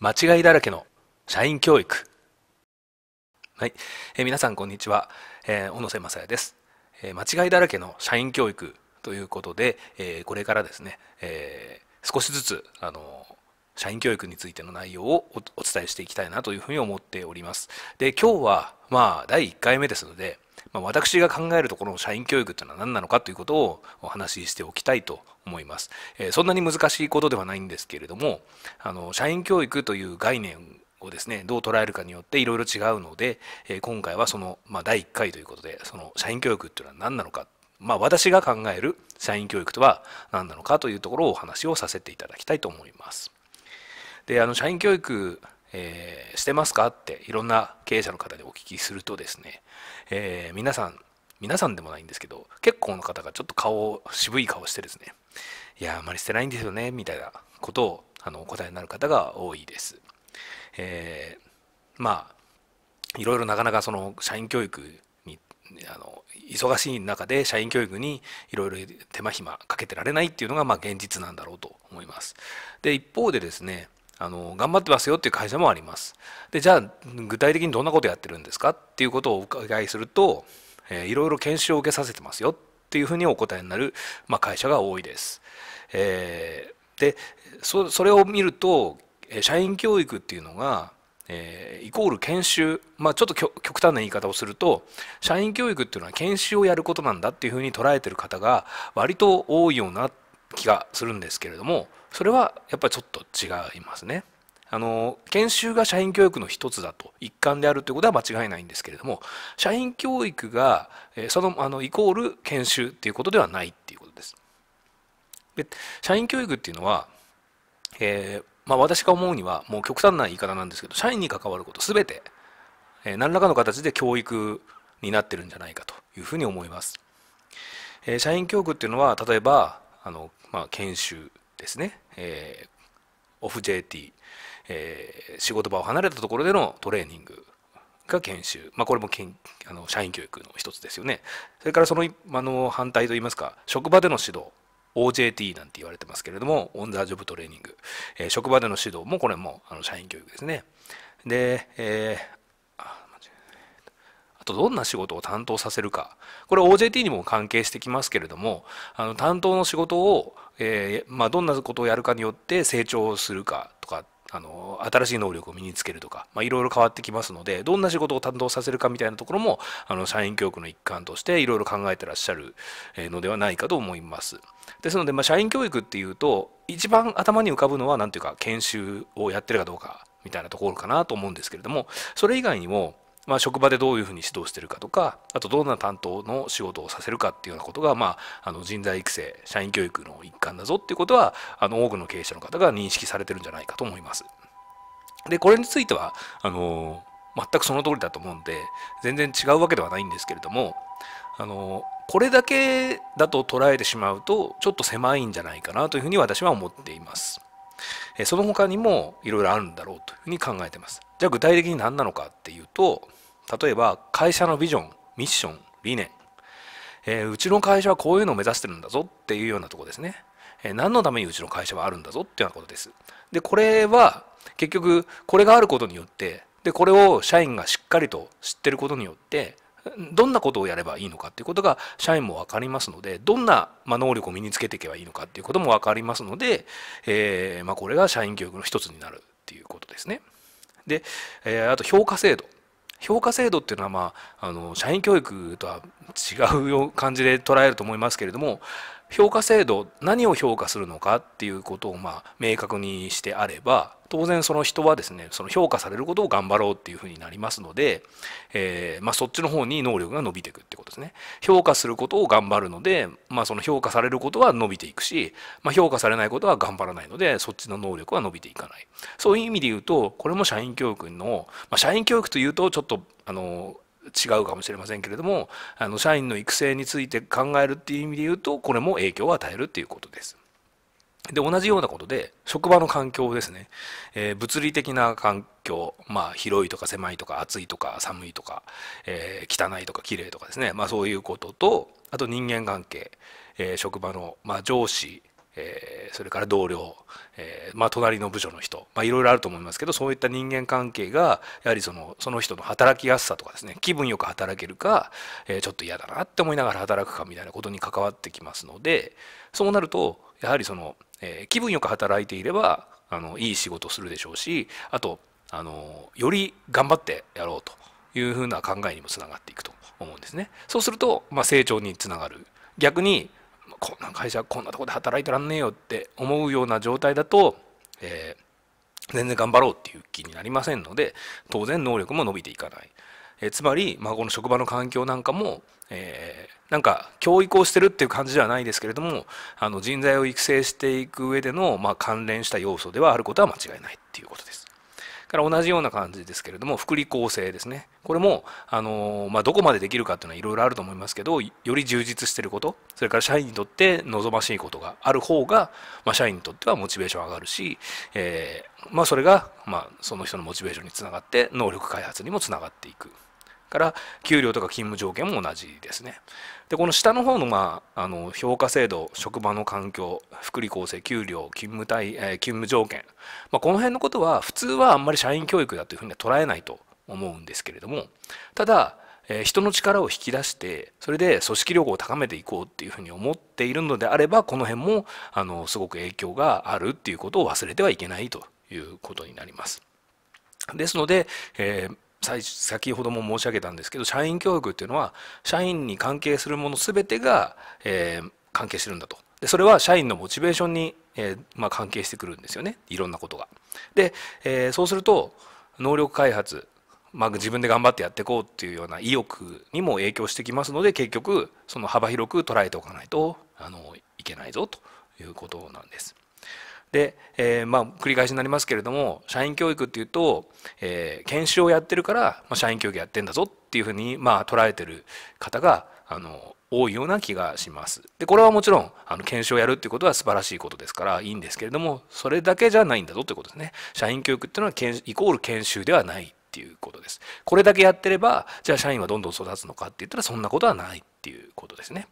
間違いだらけの社員教育。はい。えー、皆さん、こんにちは。えー、小野瀬正也です、えー、間違いだらけの社員教育ということで、えー、これからですね、えー、少しずつ、あの社員教育についての内容をお伝えしていきたいなというふうに思っております。で、今日は、まあ、第1回目ですので、まあ、私が考えるところの社員教育というのは何なのかということをお話ししておきたいと思います。えー、そんなに難しいことではないんですけれども、あの社員教育という概念をですね、どう捉えるかによっていろいろ違うので、えー、今回はその、まあ、第1回ということで、その社員教育というのは何なのか、まあ、私が考える社員教育とは何なのかというところをお話をさせていただきたいと思います。であの社員教育えー、してますかっていろんな経営者の方でお聞きするとですね、えー、皆さん皆さんでもないんですけど結構の方がちょっと顔を渋い顔してですねいやあまりしてないんですよねみたいなことをあのお答えになる方が多いです。えー、まあいろいろなかなかその社員教育にあの忙しい中で社員教育にいろいろ手間暇かけてられないっていうのがまあ現実なんだろうと思います。で一方でですねあの頑張ってますよっていう会社もあります。でじゃあ具体的にどんなことやってるんですかっていうことをお伺いすると、えー、いろいろ研修を受けさせてますよっていうふうにお答えになる、まあ、会社が多いです。えー、でそそれを見ると社員教育っていうのがえー、イコール研修、まあ、ちょっと極端な言い方をすると社員教育っていうのは研修をやることなんだっていうふうに捉えてる方が割と多いような気がするんですけれどもそれはやっぱりちょっと違いますね。あの研修が社員教育の一つだと一環であるということは間違いないんですけれども社員教育がそのあのイコール研修っていうことではないっていうことです。で社員教育っていうのは、えー、まあ、私が思うにはもう極端な言い方なんですけど社員に関わること全て、えー、何らかの形で教育になってるんじゃないかというふうに思います。え社員教育っていうのは例えばあの、まあ、研修ですね、えー、オフ JT、えー、仕事場を離れたところでのトレーニングが研修、まあ、これもけんあの社員教育の一つですよねそれからそのあの反対といいますか職場での指導 OJT なんて言われてますけれども、オン・ザ・ジョブ・トレーニング、えー、職場での指導もこれもあの社員教育ですね。で、えとどんな仕事を担当させるかこれ OJT にも関係してきますけれどもあの担当の仕事を、えー、まあ、どんなことをやるかによって成長するかとかあの新しい能力を身につけるとかいろいろ変わってきますのでどんな仕事を担当させるかみたいなところもあの社員教育の一環としていろいろ考えてらっしゃるのではないかと思います。ですので、まあ、社員教育っていうと一番頭に浮かぶのは何ていうか研修をやってるかどうかみたいなところかなと思うんですけれどもそれ以外にもまあ、職場でどういうふうに指導してるかとかあとどんな担当の仕事をさせるかっていうようなことが、まあ、あの人材育成社員教育の一環だぞっていうことはあの多くの経営者の方が認識されてるんじゃないかと思います。でこれについてはあの全くその通りだと思うんで全然違うわけではないんですけれどもあのこれだけだと捉えてしまうとちょっと狭いんじゃないかなというふうに私は思っています。その他にもいろいろあるんだろうというふうに考えてます。じゃあ具体的に何なのかっていうと例えば会社のビジョンミッション理念、えー、うちの会社はこういうのを目指してるんだぞっていうようなとこですね、えー、何のためにうちの会社はあるんだぞっていうようなことですでこれは結局これがあることによってでこれを社員がしっかりと知ってることによってどんなことをやればいいのかっていうことが社員も分かりますのでどんな、ま能力を身につけていけばいいのかっていうことも分かりますので、えー、まこれが社員教育の一つになるっていうことですね。で、えー、あと評価制度評価制度っていうのは、まあ、あの社員教育とは違う感じで捉えると思いますけれども評価制度何を評価するのかっていうことをまあ明確にしてあれば当然その人はですねその評価されることを頑張ろうっていうふうになりますので、えー、まあ、そっちの方に能力が伸びていくってことですね評価することを頑張るので、まあ、その評価されることは伸びていくし、まあ、評価されないことは頑張らないのでそっちの能力は伸びていかないそういう意味で言うとこれも社員教育の、ま社員教育というとちょっとあの違うかもしれませんけれどもあの社員の育成について考えるっていう意味で言うとこれも影響を与えるっていうことです。で同じようなことで職場の環境ですね、えー、物理的な環境、まあ、広いとか狭いとか暑いとか寒いとか、えー、汚いとか綺麗とかですね、まあ、そういうこととあと人間関係、えー、職場の、まあ、上司えー、それから同僚、えー、まあ、隣の部署の人、まあ、いろいろあると思いますけどそういった人間関係がやはりそのその人の働きやすさとかですね気分よく働けるか、えー、ちょっと嫌だなって思いながら働くかみたいなことに関わってきますのでそうなるとやはりその、え気分よく働いていればあのいい仕事するでしょうしあとあのより頑張ってやろうというふうな考えにもつながっていくと思うんですね。そうすると、まあ、成長につながる逆にこんな会社こんなとこで働いてらんねえよって思うような状態だと、えー、全然頑張ろうっていう気になりませんので当然能力も伸びていかない。えつまり、まあ、この職場の環境なんかも、えー、なんか教育をしてるっていう感じではないですけれどもあの人材を育成していく上での、まあ、関連した要素ではあることは間違いないっていうことです。から同じような感じですけれども福利厚生ですねこれもあの、まあ、どこまでできるかっていうのはいろいろあると思いますけどより充実してることそれから社員にとって望ましいことがある方が、まあ、社員にとってはモチベーション上がるし、えー、まあ、それが、まあ、その人のモチベーションにつながって能力開発にもつながっていく。から給料とか勤務条件も同じですね。でこの下の方の,、まあ、あの評価制度職場の環境福利厚生給料勤務えー、勤務条件、まあ、この辺のことは普通はあんまり社員教育だというふうには捉えないと思うんですけれどもただえ人の力を引き出してそれで組織力を高めていこうっていうふうに思っているのであればこの辺もあのすごく影響があるっていうことを忘れてはいけないということになります。ですので、えー先ほども申し上げたんですけど社員教育っていうのは社員に関係するもの全てが、えー、関係してるんだとでそれは社員のモチベーションに、えー、まあ、関係してくるんですよねいろんなことが。で、えー、そうすると能力開発、まあ、自分で頑張ってやっていこうっていうような意欲にも影響してきますので結局その幅広く捉えておかないとあのいけないぞということなんです。で、えー、まあ繰り返しになりますけれども社員教育っていうと、えー、研修をやってるから、まあ、社員教育やってんだぞっていうふうに、まあ、捉えてる方があの多いような気がします。でこれはもちろんあの研修をやるっていうことは素晴らしいことですからいいんですけれどもそれだけじゃないんだぞということですね。社員教育っていうのはイコール研修ではないっていうことです。これだけやってればじゃあ社員はどんどん育つのかって言ったらそんなことはないっていうことですね。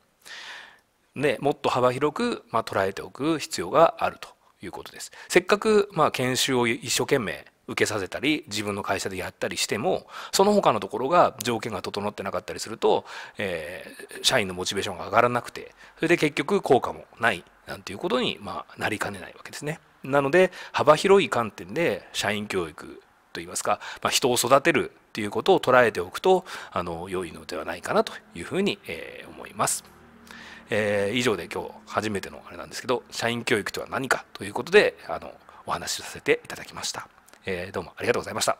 でもっと幅広く、まあ、捉えておく必要があるということです。せっかく、まあ、研修を一生懸命受けさせたり自分の会社でやったりしてもその他のところが条件が整ってなかったりすると、えー、社員のモチベーションが上がらなくてそれで結局効果もないなんていうことに、まあ、なりかねないわけですね。なので幅広い観点で社員教育といいますか、まあ、人を育てるっていうことを捉えておくとあの良いのではないかなというふうに、えー、思います。えー、以上で今日初めてのあれなんですけど社員教育とは何かということであのお話しさせていただきました、えー、どうもありがとうございました